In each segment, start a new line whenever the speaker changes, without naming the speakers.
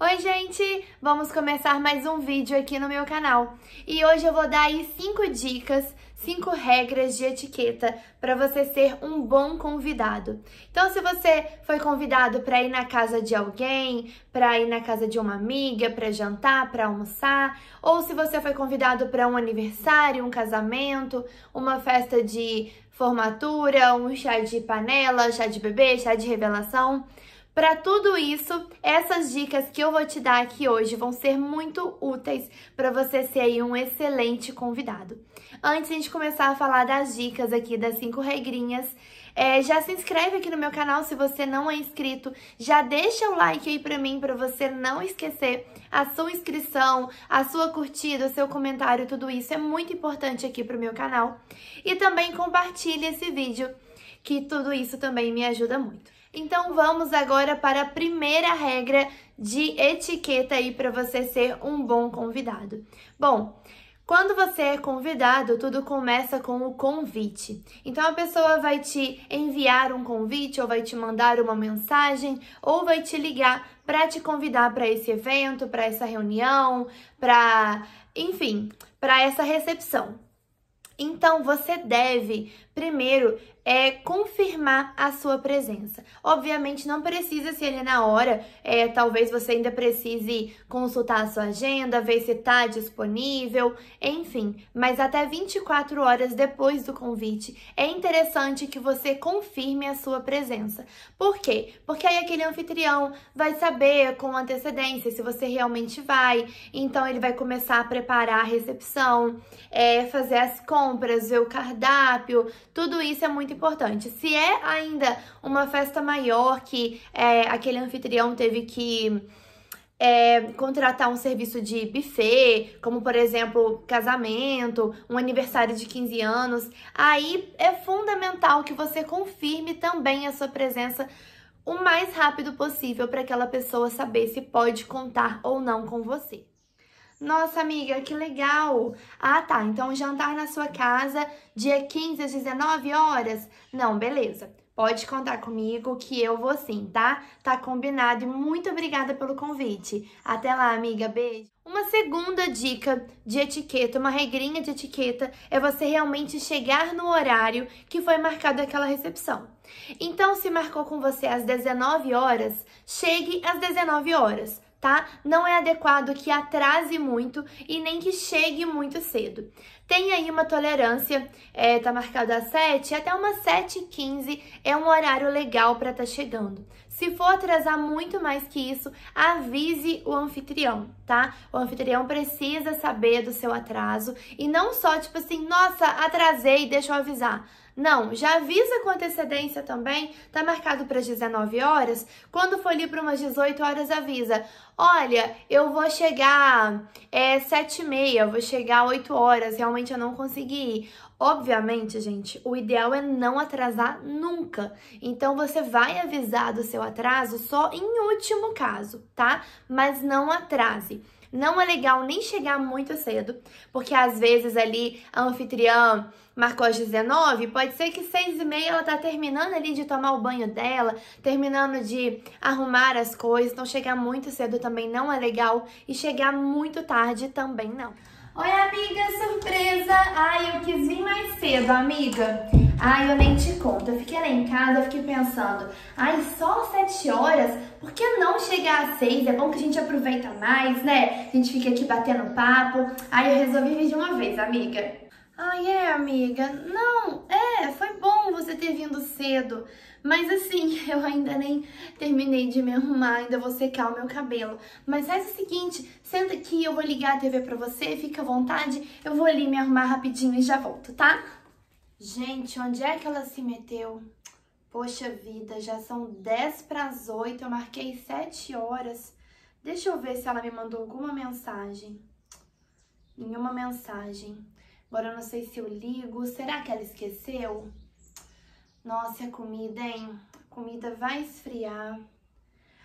Oi gente, vamos começar mais um vídeo aqui no meu canal e hoje eu vou dar aí 5 dicas, 5 regras de etiqueta para você ser um bom convidado. Então se você foi convidado para ir na casa de alguém, para ir na casa de uma amiga, para jantar, para almoçar, ou se você foi convidado para um aniversário, um casamento, uma festa de formatura, um chá de panela, chá de bebê, chá de revelação, para tudo isso, essas dicas que eu vou te dar aqui hoje vão ser muito úteis para você ser aí um excelente convidado. Antes de a gente começar a falar das dicas aqui, das cinco regrinhas, é, já se inscreve aqui no meu canal se você não é inscrito, já deixa o like aí para mim para você não esquecer a sua inscrição, a sua curtida, o seu comentário, tudo isso é muito importante aqui para o meu canal. E também compartilhe esse vídeo, que tudo isso também me ajuda muito. Então vamos agora para a primeira regra de etiqueta aí para você ser um bom convidado. Bom, quando você é convidado, tudo começa com o convite. Então a pessoa vai te enviar um convite, ou vai te mandar uma mensagem, ou vai te ligar para te convidar para esse evento, para essa reunião, para, enfim, para essa recepção. Então você deve Primeiro é confirmar a sua presença. Obviamente não precisa ser ali na hora, é, talvez você ainda precise consultar a sua agenda, ver se está disponível, enfim. Mas até 24 horas depois do convite é interessante que você confirme a sua presença. Por quê? Porque aí aquele anfitrião vai saber com antecedência se você realmente vai, então ele vai começar a preparar a recepção, é, fazer as compras, ver o cardápio tudo isso é muito importante. Se é ainda uma festa maior que é, aquele anfitrião teve que é, contratar um serviço de buffet, como por exemplo, casamento, um aniversário de 15 anos, aí é fundamental que você confirme também a sua presença o mais rápido possível para aquela pessoa saber se pode contar ou não com você. Nossa, amiga, que legal! Ah, tá. Então, jantar na sua casa, dia 15 às 19 horas? Não, beleza. Pode contar comigo que eu vou sim, tá? Tá combinado e muito obrigada pelo convite. Até lá, amiga. Beijo. Uma segunda dica de etiqueta, uma regrinha de etiqueta, é você realmente chegar no horário que foi marcado aquela recepção. Então, se marcou com você às 19 horas, chegue às 19 horas tá? Não é adequado que atrase muito e nem que chegue muito cedo. Tem aí uma tolerância, é, tá marcado às 7, até umas 7h15 é um horário legal para tá chegando. Se for atrasar muito mais que isso, avise o anfitrião, tá? O anfitrião precisa saber do seu atraso e não só tipo assim, nossa, atrasei, deixa eu avisar. Não, já avisa com antecedência também. Tá marcado para as 19 horas. Quando for ali para umas 18 horas, avisa. Olha, eu vou chegar é, 7 e meia, vou chegar 8 horas, realmente eu não consegui ir. Obviamente, gente, o ideal é não atrasar nunca. Então você vai avisar do seu atraso só em último caso, tá? Mas não atrase. Não é legal nem chegar muito cedo, porque às vezes ali a anfitriã marcou às 19, pode ser que 6 e meia ela tá terminando ali de tomar o banho dela, terminando de arrumar as coisas, então chegar muito cedo também não é legal e chegar muito tarde também não. Oi amiga, surpresa! Ai, eu quis vir mais cedo, amiga. Ai, eu nem te conto. Eu fiquei lá em casa, eu fiquei pensando, ai, só sete horas? Por que não chegar às seis? É bom que a gente aproveita mais, né? A gente fica aqui batendo papo. Ai, eu resolvi vir de uma vez, amiga. Ai, é, amiga. Não, é, foi bom você ter vindo cedo. Mas assim, eu ainda nem terminei de me arrumar, ainda vou secar o meu cabelo. Mas faz o seguinte, senta aqui, eu vou ligar a TV pra você, fica à vontade, eu vou ali me arrumar rapidinho e já volto, tá? Gente, onde é que ela se meteu? Poxa vida, já são 10 para as 8, eu marquei 7 horas. Deixa eu ver se ela me mandou alguma mensagem. Nenhuma mensagem. Agora eu não sei se eu ligo. Será que ela esqueceu? Nossa, a comida, hein? A comida vai esfriar.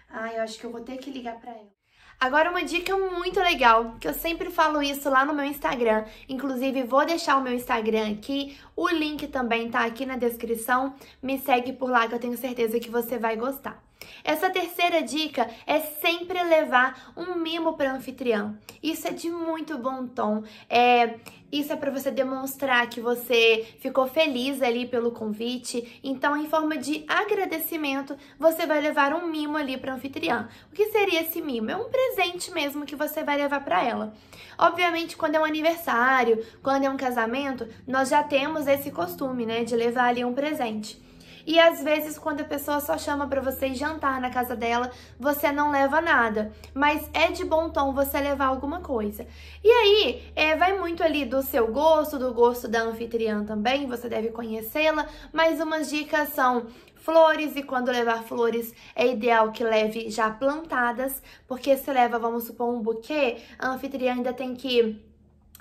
Ai, eu acho que eu vou ter que ligar para ela. Agora uma dica muito legal, que eu sempre falo isso lá no meu Instagram, inclusive vou deixar o meu Instagram aqui, o link também tá aqui na descrição, me segue por lá que eu tenho certeza que você vai gostar. Essa terceira dica é sempre levar um mimo para o anfitrião. Isso é de muito bom tom. É, isso é para você demonstrar que você ficou feliz ali pelo convite. Então, em forma de agradecimento, você vai levar um mimo ali para anfitriã. O que seria esse mimo? É um presente mesmo que você vai levar para ela. Obviamente, quando é um aniversário, quando é um casamento, nós já temos esse costume, né, de levar ali um presente. E às vezes, quando a pessoa só chama para você jantar na casa dela, você não leva nada. Mas é de bom tom você levar alguma coisa. E aí, é, vai muito ali do seu gosto, do gosto da anfitriã também, você deve conhecê-la. Mas umas dicas são flores e quando levar flores é ideal que leve já plantadas, porque se leva, vamos supor, um buquê, a anfitriã ainda tem que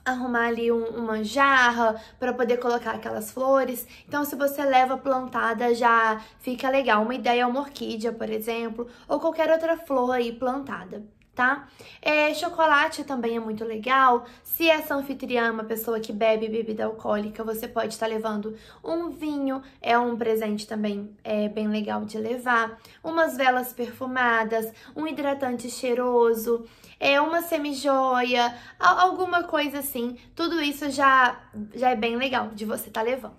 arrumar ali um, uma jarra para poder colocar aquelas flores. Então, se você leva plantada, já fica legal. Uma ideia é uma orquídea, por exemplo, ou qualquer outra flor aí plantada tá? É, chocolate também é muito legal. Se é essa anfitriã é uma pessoa que bebe bebida alcoólica, você pode estar tá levando um vinho, é um presente também é, bem legal de levar. Umas velas perfumadas, um hidratante cheiroso, é, uma semijoia, alguma coisa assim. Tudo isso já, já é bem legal de você estar tá levando.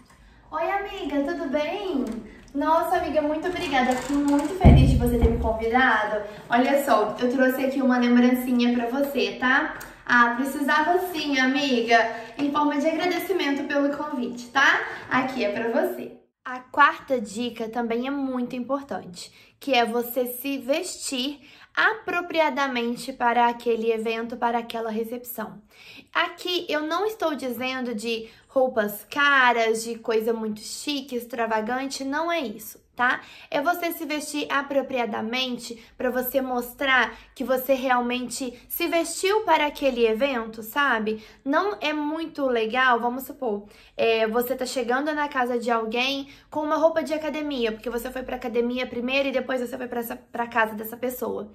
Oi, amiga, tudo bem? Nossa, amiga, muito obrigada. Fico muito feliz de você ter me convidado. Olha só, eu trouxe aqui uma lembrancinha pra você, tá? Ah, precisava sim, amiga. Em forma de agradecimento pelo convite, tá? Aqui é pra você. A quarta dica também é muito importante, que é você se vestir apropriadamente para aquele evento, para aquela recepção. Aqui eu não estou dizendo de roupas caras, de coisa muito chique, extravagante, não é isso tá? É você se vestir apropriadamente para você mostrar que você realmente se vestiu para aquele evento, sabe? Não é muito legal, vamos supor, é, você tá chegando na casa de alguém com uma roupa de academia, porque você foi pra academia primeiro e depois você foi pra, essa, pra casa dessa pessoa.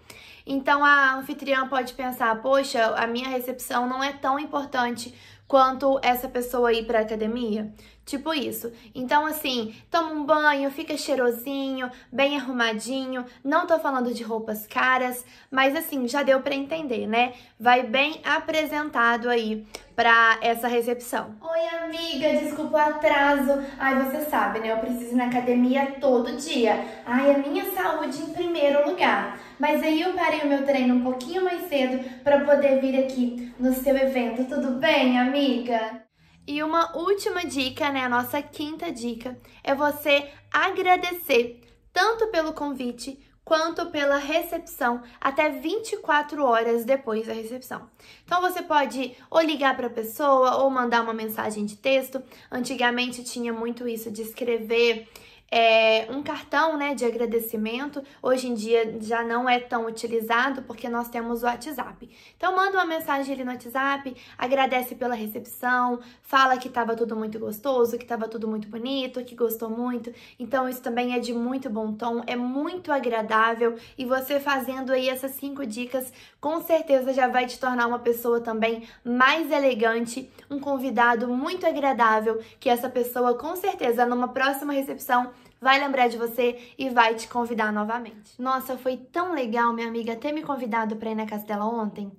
Então a anfitriã pode pensar, poxa, a minha recepção não é tão importante quanto essa pessoa ir pra academia. Tipo isso. Então, assim, toma um banho, fica cheirosinho, bem arrumadinho. Não tô falando de roupas caras, mas assim, já deu para entender, né? Vai bem apresentado aí para essa recepção. Oi, amiga, desculpa o atraso. Ai, você sabe, né? Eu preciso ir na academia todo dia. Ai, a minha saúde em primeiro lugar. Mas aí eu parei o meu treino um pouquinho mais cedo para poder vir aqui no seu evento. Tudo bem, amiga? E uma última dica, né, a nossa quinta dica, é você agradecer tanto pelo convite quanto pela recepção até 24 horas depois da recepção. Então você pode ou ligar para a pessoa ou mandar uma mensagem de texto. Antigamente tinha muito isso de escrever é, um cartão né, de agradecimento, hoje em dia já não é tão utilizado porque nós temos o WhatsApp. Então manda uma mensagem ali no WhatsApp, agradece pela recepção, fala que estava tudo muito gostoso, que estava tudo muito bonito, que gostou muito. Então isso também é de muito bom tom, é muito agradável e você fazendo aí essas cinco dicas com certeza já vai te tornar uma pessoa também mais elegante, um convidado muito agradável que essa pessoa com certeza numa próxima recepção vai lembrar de você e vai te convidar novamente. Nossa, foi tão legal minha amiga ter me convidado para ir na casa dela ontem.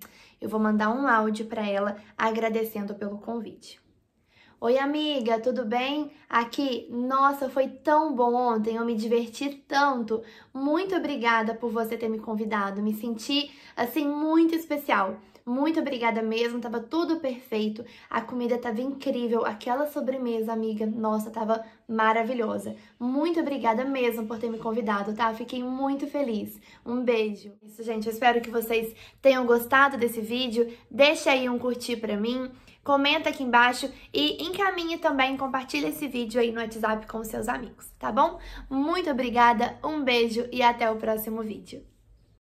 Eu vou mandar um áudio para ela agradecendo pelo convite. Oi, amiga, tudo bem? Aqui, nossa, foi tão bom ontem, eu me diverti tanto. Muito obrigada por você ter me convidado, me senti assim muito especial. Muito obrigada mesmo, tava tudo perfeito. A comida tava incrível, aquela sobremesa, amiga, nossa, tava maravilhosa. Muito obrigada mesmo por ter me convidado, tá? Fiquei muito feliz. Um beijo. É isso, gente, eu espero que vocês tenham gostado desse vídeo. Deixa aí um curtir pra mim comenta aqui embaixo e encaminhe também, compartilhe esse vídeo aí no WhatsApp com seus amigos, tá bom? Muito obrigada, um beijo e até o próximo vídeo.